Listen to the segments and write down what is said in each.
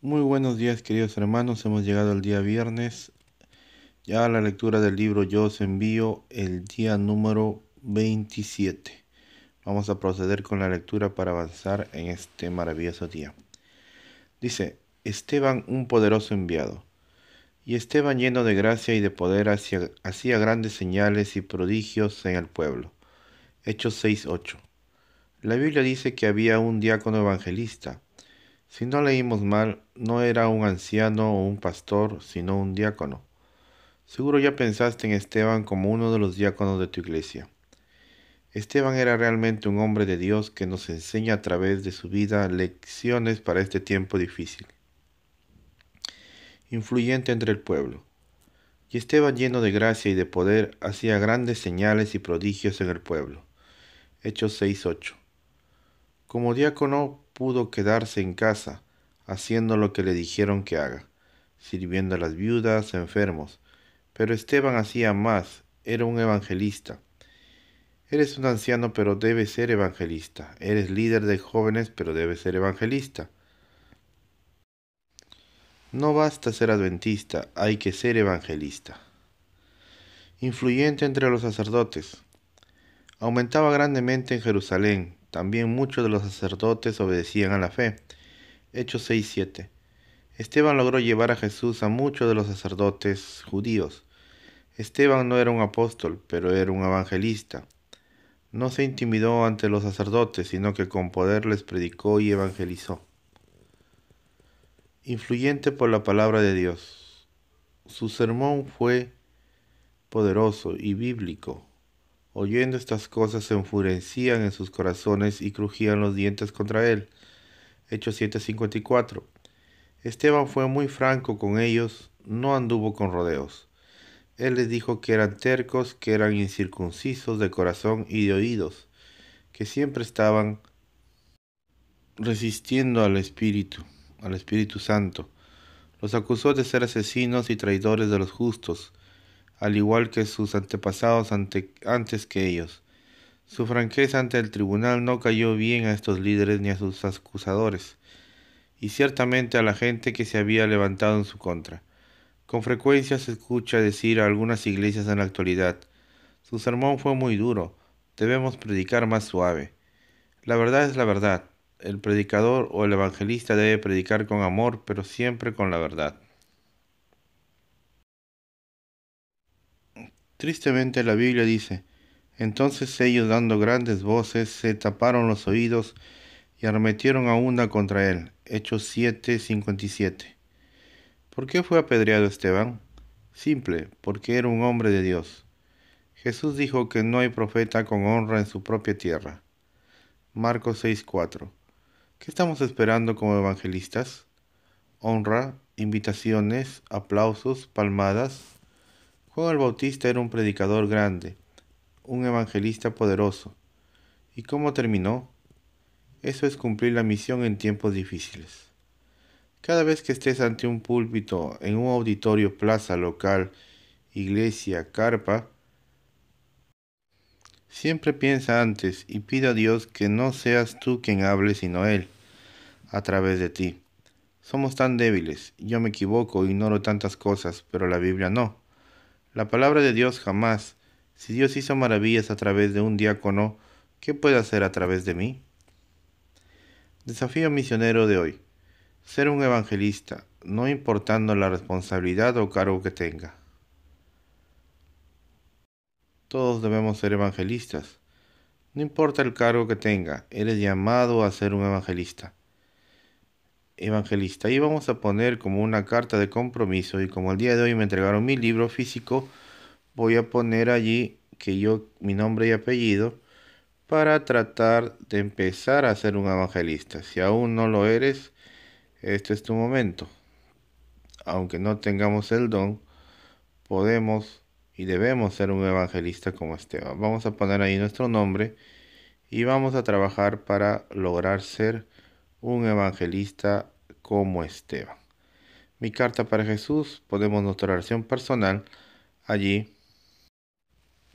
Muy buenos días queridos hermanos, hemos llegado al día viernes, ya la lectura del libro Yo os envío el día número 27. Vamos a proceder con la lectura para avanzar en este maravilloso día. Dice, Esteban un poderoso enviado. Y Esteban lleno de gracia y de poder hacía, hacía grandes señales y prodigios en el pueblo. Hechos 6.8. La Biblia dice que había un diácono evangelista si no leímos mal, no era un anciano o un pastor, sino un diácono. Seguro ya pensaste en Esteban como uno de los diáconos de tu iglesia. Esteban era realmente un hombre de Dios que nos enseña a través de su vida lecciones para este tiempo difícil. Influyente entre el pueblo. Y Esteban lleno de gracia y de poder hacía grandes señales y prodigios en el pueblo. Hechos 6.8. Como diácono pudo quedarse en casa, haciendo lo que le dijeron que haga, sirviendo a las viudas, enfermos. Pero Esteban hacía más, era un evangelista. Eres un anciano pero debe ser evangelista. Eres líder de jóvenes pero debe ser evangelista. No basta ser adventista, hay que ser evangelista. Influyente entre los sacerdotes. Aumentaba grandemente en Jerusalén, también muchos de los sacerdotes obedecían a la fe. Hechos 7. Esteban logró llevar a Jesús a muchos de los sacerdotes judíos. Esteban no era un apóstol, pero era un evangelista. No se intimidó ante los sacerdotes, sino que con poder les predicó y evangelizó. Influyente por la palabra de Dios. Su sermón fue poderoso y bíblico, Oyendo estas cosas se enfurecían en sus corazones y crujían los dientes contra él. Hechos 7:54. Esteban fue muy franco con ellos, no anduvo con rodeos. Él les dijo que eran tercos, que eran incircuncisos de corazón y de oídos, que siempre estaban resistiendo al Espíritu, al Espíritu Santo. Los acusó de ser asesinos y traidores de los justos, al igual que sus antepasados antes que ellos. Su franqueza ante el tribunal no cayó bien a estos líderes ni a sus acusadores, y ciertamente a la gente que se había levantado en su contra. Con frecuencia se escucha decir a algunas iglesias en la actualidad, su sermón fue muy duro, debemos predicar más suave. La verdad es la verdad, el predicador o el evangelista debe predicar con amor, pero siempre con la verdad. Tristemente la Biblia dice, entonces ellos dando grandes voces se taparon los oídos y arremetieron a una contra él. Hechos 7:57. ¿Por qué fue apedreado Esteban? Simple, porque era un hombre de Dios. Jesús dijo que no hay profeta con honra en su propia tierra. Marcos 6:4. ¿Qué estamos esperando como evangelistas? Honra, invitaciones, aplausos, palmadas, Juan el Bautista era un predicador grande, un evangelista poderoso. ¿Y cómo terminó? Eso es cumplir la misión en tiempos difíciles. Cada vez que estés ante un púlpito, en un auditorio, plaza, local, iglesia, carpa, siempre piensa antes y pide a Dios que no seas tú quien hable, sino Él, a través de ti. Somos tan débiles, yo me equivoco, ignoro tantas cosas, pero la Biblia no. La palabra de Dios jamás. Si Dios hizo maravillas a través de un diácono, ¿qué puede hacer a través de mí? Desafío misionero de hoy. Ser un evangelista, no importando la responsabilidad o cargo que tenga. Todos debemos ser evangelistas. No importa el cargo que tenga, eres llamado a ser un evangelista evangelista. Ahí vamos a poner como una carta de compromiso y como el día de hoy me entregaron mi libro físico, voy a poner allí que yo, mi nombre y apellido, para tratar de empezar a ser un evangelista. Si aún no lo eres, este es tu momento. Aunque no tengamos el don, podemos y debemos ser un evangelista como Esteban. Vamos a poner ahí nuestro nombre y vamos a trabajar para lograr ser un evangelista como Esteban. Mi carta para Jesús, ponemos nuestra oración personal allí.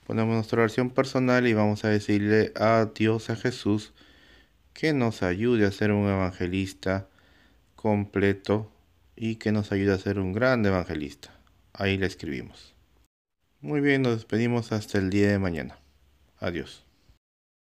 Ponemos nuestra oración personal y vamos a decirle a Dios, a Jesús, que nos ayude a ser un evangelista completo y que nos ayude a ser un gran evangelista. Ahí le escribimos. Muy bien, nos despedimos hasta el día de mañana. Adiós.